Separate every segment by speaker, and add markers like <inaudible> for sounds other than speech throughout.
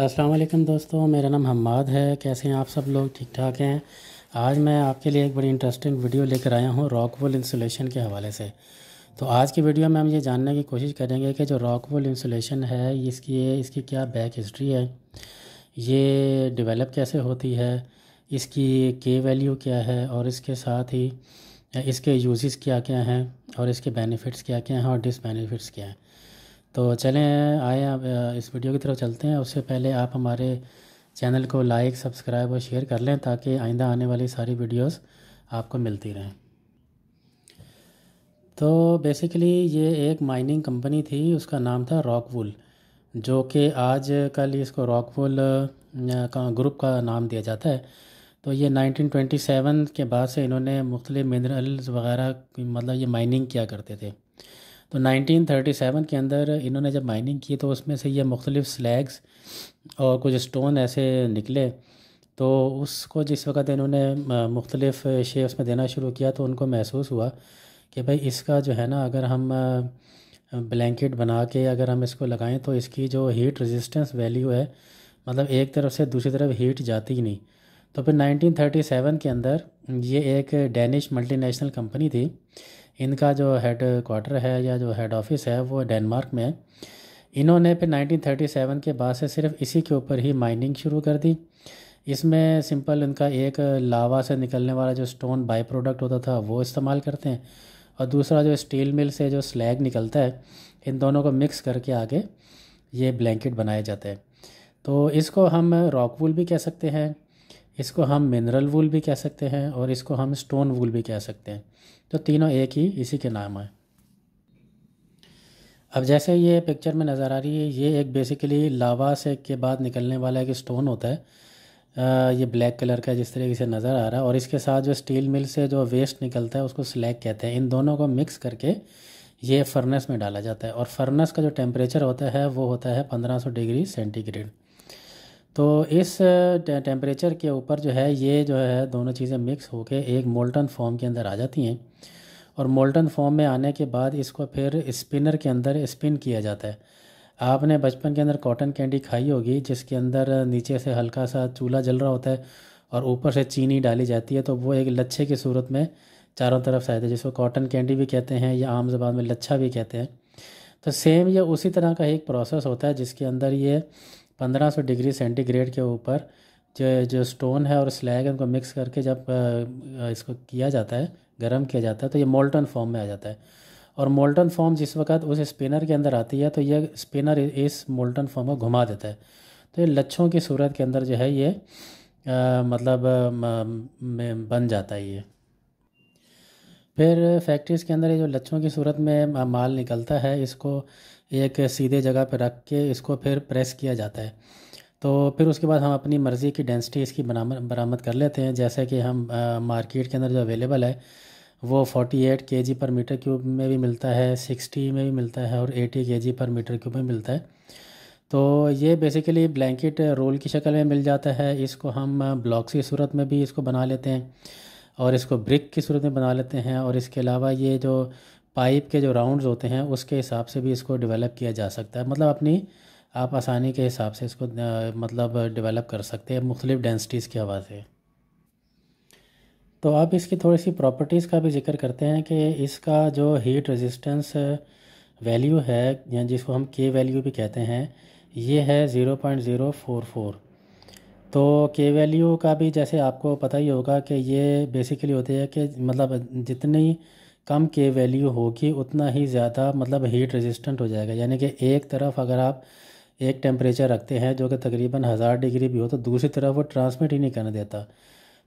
Speaker 1: असलम दोस्तों मेरा नाम हम्माद है कैसे हैं आप सब लोग ठीक ठाक हैं आज मैं आपके लिए एक बड़ी इंटरेस्टिंग वीडियो लेकर आया हूँ रॉकवुल इंसुलेशन के हवाले से तो आज की वीडियो में हम ये जानने की कोशिश करेंगे कि जो रॉकवुल इंसुलेशन है इसकी ये इसकी क्या बैक हिस्ट्री है ये डिवेलप कैसे होती है इसकी के वैल्यू क्या है और इसके साथ ही इसके यूज़ क्या क्या हैं और इसके बेनिफिट्स क्या क्या हैं और डिसबेनिफिट्स क्या हैं तो चलें आए आप इस वीडियो की तरफ चलते हैं उससे पहले आप हमारे चैनल को लाइक सब्सक्राइब और शेयर कर लें ताकि आइंदा आने वाली सारी वीडियोस आपको मिलती रहें तो बेसिकली ये एक माइनिंग कंपनी थी उसका नाम था वुल जो कि आज कल इसको रॉकवुल का ग्रुप का नाम दिया जाता है तो ये 1927 के बाद से इन्होंने मुख्तलि मिनरल्स वगैरह मतलब ये माइनिंग किया करते थे तो 1937 के अंदर इन्होंने जब माइनिंग की तो उसमें से ये मुख्तलिफ़ स्लैग्स और कुछ स्टोन ऐसे निकले तो उसको जिस वक्त इन्होंने मुख्तलिफ़ शेप्स में देना शुरू किया तो उनको महसूस हुआ कि भाई इसका जो है ना अगर हम ब्लैंकेट बना के अगर हम इसको लगाएं तो इसकी जो हीट रेजिस्टेंस वैल्यू है मतलब एक तरफ से दूसरी तरफ हीट जाती ही नहीं तो फिर 1937 के अंदर ये एक डेनिश मल्टीनेशनल कंपनी थी इनका जो हेड क्वार्टर है या जो हेड ऑफिस है वो डेनमार्क में है इन्होंने फिर 1937 के बाद से सिर्फ इसी के ऊपर ही माइनिंग शुरू कर दी इसमें सिंपल इनका एक लावा से निकलने वाला जो स्टोन बाई प्रोडक्ट होता था वो इस्तेमाल करते हैं और दूसरा जो स्टील मिल से जो स्लैग निकलता है इन दोनों को मिक्स करके आगे ये ब्लैंकेट बनाए जाते हैं तो इसको हम रॉकवुल भी कह सकते हैं इसको हम मिनरल वूल भी कह सकते हैं और इसको हम स्टोन वूल भी कह सकते हैं तो तीनों एक ही इसी के नाम हैं अब जैसे ये पिक्चर में नज़र आ रही है ये एक बेसिकली लावा से के बाद निकलने वाला एक स्टोन होता है आ, ये ब्लैक कलर का जिस तरीके से नज़र आ रहा है और इसके साथ जो स्टील मिल से जो वेस्ट निकलता है उसको स्लैग कहते हैं इन दोनों को मिक्स करके ये फर्नेस में डाला जाता है और फर्नेस का जो टेम्परेचर होता है वो होता है 1500 डिग्री सेंटीग्रेड तो इस टेम्परेचर के ऊपर जो है ये जो है दोनों चीज़ें मिक्स होकर एक मोल्टन फॉर्म के अंदर आ जाती हैं और मोल्टन फॉर्म में आने के बाद इसको फिर स्पिनर के अंदर स्पिन किया जाता है आपने बचपन के अंदर कॉटन कैंडी खाई होगी जिसके अंदर नीचे से हल्का सा चूल्हा जल रहा होता है और ऊपर से चीनी डाली जाती है तो वो एक लच्छे की सूरत में चारों तरफ से आते हैं जिसको कॉटन कैंडी भी कहते हैं या आम जबान में लच्छा भी कहते हैं तो सेम ये उसी तरह का एक प्रोसेस होता है जिसके अंदर ये 1500 डिग्री सेंटीग्रेड के ऊपर जो जो स्टोन है और स्लैग है उनको मिक्स करके जब इसको किया जाता है गर्म किया जाता है तो ये मोल्टन फॉर्म में आ जाता है और मोल्टन फॉर्म जिस वक्त उस स्पिनर के अंदर आती है तो यह स्पिनर इस मोल्टन फॉर्म को घुमा देता है तो ये लच्छों की सूरत के अंदर जो है ये आ, मतलब में बन जाता है ये फिर फैक्ट्रीज़ के अंदर ये जो लच्छों की सूरत में माल निकलता है इसको एक सीधे जगह पर रख के इसको फिर प्रेस किया जाता है तो फिर उसके बाद हम अपनी मर्ज़ी की डेंसिटी इसकी बरामद कर लेते हैं जैसे कि हम आ, मार्केट के अंदर जो अवेलेबल है वो 48 जी पर मीटर क्यूब में भी मिलता है 60 में भी मिलता है और 80 जी पर मीटर क्यूब में मिलता है तो ये बेसिकली ब्लैंकेट रोल की शक्ल में मिल जाता है इसको हम ब्लॉक्स की सूरत में भी इसको बना लेते हैं और इसको ब्रिक की सूरत में बना लेते हैं और इसके अलावा ये जो पाइप के जो राउंड्स होते हैं उसके हिसाब से भी इसको डेवलप किया जा सकता है मतलब अपनी आप आसानी के हिसाब से इसको मतलब डेवलप कर सकते हैं मुख्तलिफ डेंसिटीज़ के हवा से तो आप इसकी थोड़ी सी प्रॉपर्टीज़ का भी जिक्र करते हैं कि इसका जो हीट रेजिस्टेंस वैल्यू है या जिसको हम के वैल्यू भी कहते हैं ये है zero point zero four four तो के वैल्यू का भी जैसे आपको पता ही होगा कि ये बेसिकली होती है कि मतलब जितनी कम के वैल्यू होगी उतना ही ज़्यादा मतलब हीट रेजिस्टेंट हो जाएगा यानी कि एक तरफ अगर आप एक टेम्परेचर रखते हैं जो कि तकरीबन हज़ार डिग्री भी हो तो दूसरी तरफ वो ट्रांसमिट ही नहीं करने देता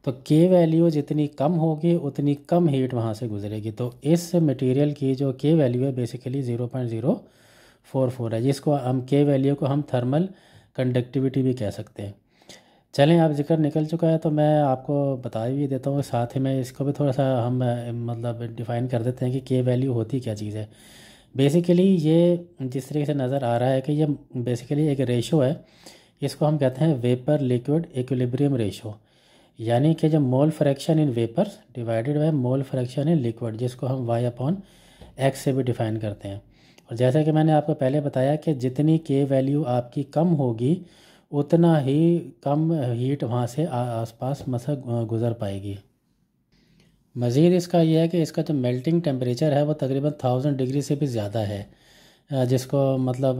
Speaker 1: तो के वैल्यू जितनी कम होगी उतनी कम हीट वहाँ से गुजरेगी तो इस मटेरियल की जो के वैल्यू है basically zero point zero four four है जिसको हम के वैल्यू को हम थर्मल कंडक्टिविटी भी कह सकते हैं चलें आप जिक्र निकल चुका है तो मैं आपको बता भी देता हूँ साथ ही में इसको भी थोड़ा सा हम मतलब डिफ़ाइन कर देते हैं कि के वैल्यू होती क्या चीज़ है बेसिकली ये जिस तरीके से नज़र आ रहा है कि ये बेसिकली एक रेशो है इसको हम कहते हैं वेपर लिक्विड एकब्रियम रेशो यानी कि जो mole fraction in vapour divided by mole fraction in liquid जिसको हम वाई अपॉन एक्स से भी डिफ़ाइन करते हैं और जैसा कि मैंने आपको पहले बताया कि जितनी के वैल्यू आपकी कम होगी उतना ही कम हीट वहाँ से आसपास मसक गुज़र पाएगी मज़ीद इसका यह है कि इसका जो मेल्टिंग टेम्परेचर है वो तकरीबन थाउजेंड डिग्री से भी ज़्यादा है जिसको मतलब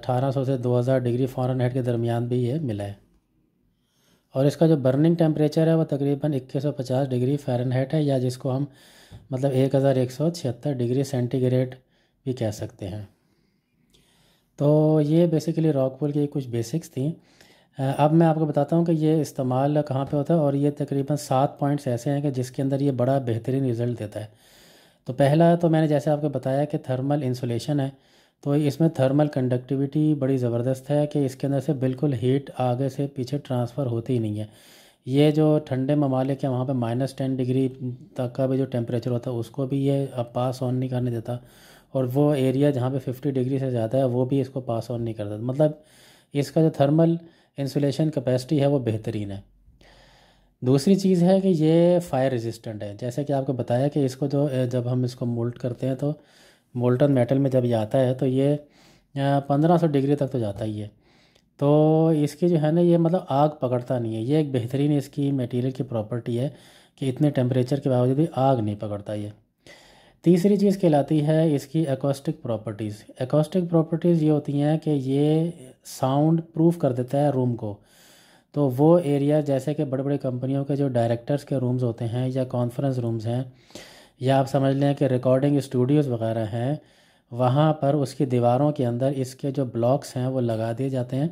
Speaker 1: 1800 से 2000 डिग्री फॉरन हेड के दरमियान भी ये मिला है और इसका जो बर्निंग टेम्परेचर है वो तकरीबन 2150 डिग्री फ़ारेनहाइट है या जिसको हम मतलब 1176 डिग्री सेंटीग्रेड भी कह सकते हैं तो ये बेसिकली रॉक पुल की कुछ बेसिक्स थी अब मैं आपको बताता हूँ कि ये इस्तेमाल कहाँ पे होता है और ये तकरीबन सात पॉइंट्स ऐसे हैं कि जिसके अंदर ये बड़ा बेहतरीन रिज़ल्ट देता है तो पहला तो मैंने जैसे आपको बताया कि थर्मल इंसुलेशन है तो इसमें थर्मल कंडक्टिविटी बड़ी ज़बरदस्त है कि इसके अंदर से बिल्कुल हीट आगे से पीछे ट्रांसफ़र होती ही नहीं है ये जो ठंडे ममालिक हैं वहाँ पर माइनस टेन डिग्री तक का भी जो टेम्परेचर होता है उसको भी ये पास ऑन नहीं करने देता और वो एरिया जहाँ पे 50 डिग्री से ज़्यादा है वो भी इसको पास ऑन नहीं करता मतलब इसका जो थर्मल इंसुलेशन कैपेसिटी है वो बेहतरीन है दूसरी चीज़ है कि ये फायर रेजिस्टेंट है जैसे कि आपको बताया कि इसको जो जब हम इसको मोल्ट करते हैं तो मोल्टन मेटल में जब ये आता है तो ये पंद्रह सौ डिग्री तक तो जाता ही है तो इसकी जो है ना ये मतलब आग पकड़ता नहीं है ये एक बेहतरीन इसकी मटेरियल की प्रॉपर्टी है कि इतने टेम्परेचर के बावजूद भी आग नहीं पकड़ता ये तीसरी चीज़ कहलाती है इसकी एकॉस्टिक प्रॉपर्टीज़ एकॉस्टिक प्रॉपर्टीज़ ये होती हैं कि ये साउंड प्रूफ कर देता है रूम को तो वो एरिया जैसे कि बड़े बड़े कंपनियों के जो डायरेक्टर्स के रूम्स होते हैं या कॉन्फ्रेंस रूम्स हैं या आप समझ लें कि रिकॉर्डिंग स्टूडियोज़ वगैरह हैं वहाँ पर उसकी दीवारों के अंदर इसके जो ब्लॉक्स हैं वो लगा दिए जाते हैं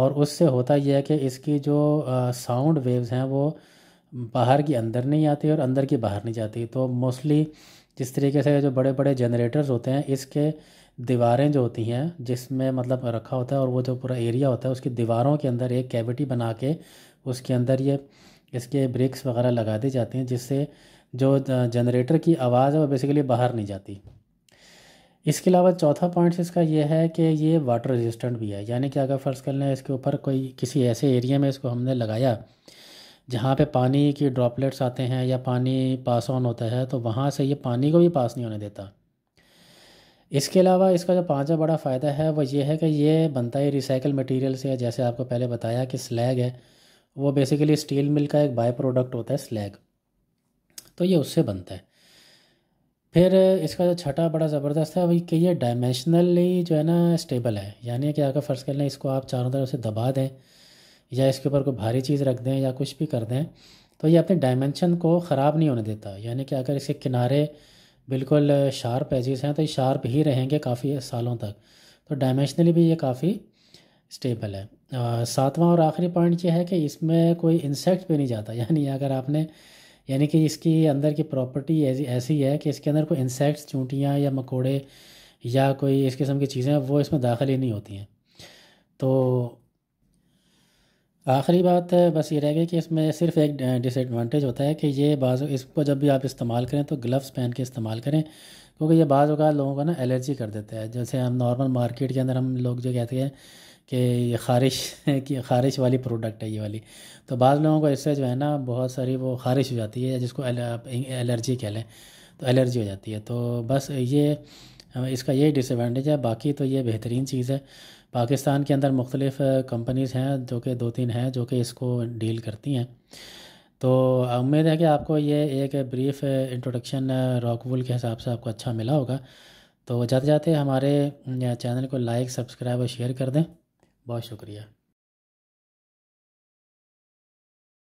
Speaker 1: और उससे होता यह है कि इसकी जो साउंड वेव्स हैं वो बाहर की अंदर नहीं आती और अंदर की बाहर नहीं जाती तो मोस्टली जिस तरीके से जो बड़े बड़े जनरेटर्स होते हैं इसके दीवारें जो होती हैं जिसमें मतलब रखा होता है और वो जो पूरा एरिया होता है उसकी दीवारों के अंदर एक कैविटी बना के उसके अंदर ये इसके ब्रिक्स वगैरह लगा दी जाती हैं जिससे जो जनरेटर की आवाज़ है वो बेसिकली बाहर नहीं जाती इसके अलावा चौथा पॉइंट इसका ये है कि ये वाटर रेजिस्टेंट भी है यानी कि अगर फ़र्ज़ कर लें इसके ऊपर कोई किसी ऐसे एरिया में इसको हमने लगाया जहाँ पे पानी की ड्रॉपलेट्स आते हैं या पानी पास ऑन होता है तो वहाँ से ये पानी को भी पास नहीं होने देता इसके अलावा इसका जो पाँचवा बड़ा फ़ायदा है वो ये है कि ये बनता है रिसाइकल मटेरियल से है जैसे आपको पहले बताया कि स्लैग है वो बेसिकली स्टील मिल का एक बाय प्रोडक्ट होता है स्लैग तो ये उससे बनता है फिर इसका जो छठा बड़ा ज़बरदस्त है वही कि ये डायमेंशनली जो है ना स्टेबल है यानी कि अगर फ़र्ज़ कर लें इसको आप चारों तरफ से दबा दें या इसके ऊपर कोई भारी चीज़ रख दें या कुछ भी कर दें तो ये अपने डायमेंशन को ख़राब नहीं होने देता यानी कि अगर इसके किनारे बिल्कुल शार्प एजेस हैं तो ये शार्प ही रहेंगे काफ़ी सालों तक तो डायमेंशनली भी ये काफ़ी स्टेबल है सातवां और आखिरी पॉइंट ये है कि इसमें कोई इंसेक्ट भी नहीं जाता <laughs> यानी अगर आपने यानी कि इसकी अंदर की प्रॉपर्टी ऐसी ऐसी है कि इसके अंदर कोई इंसेक्ट्स चूंटियाँ या मकोड़े या कोई इस किस्म की चीज़ें वो इसमें दाखिल ही नहीं होती हैं तो आखिरी बात बस ये रह गई कि इसमें सिर्फ एक डिसएडवांटेज होता है कि ये बाज़ इसको जब भी आप इस्तेमाल करें तो ग्लव्स पहन के इस्तेमाल करें क्योंकि ये बाज़ अवत लोगों को ना एलर्जी कर देता है जैसे हम नॉर्मल मार्केट के अंदर हम लोग जो कहते हैं कि ये खारिश <laughs> की खारिश वाली प्रोडक्ट है ये वाली तो बाज़ लोगों को इससे जो है ना बहुत सारी वो खारिश हो जाती है जिसको एलर्जी कह लें तो एलर्जी हो जाती है तो बस ये इसका ये डिसएडवांटेज है बाकी तो ये बेहतरीन चीज़ है पाकिस्तान के अंदर मुख्तलिफ़ कंपनीज़ हैं जो कि दो तीन हैं जो कि इसको डील करती हैं तो उम्मीद है कि आपको ये एक ब्रीफ इंट्रोडक्शन रॉकवूल के हिसाब से आपको अच्छा मिला होगा तो जाते जाते हमारे चैनल को लाइक सब्सक्राइब और शेयर कर दें बहुत शुक्रिया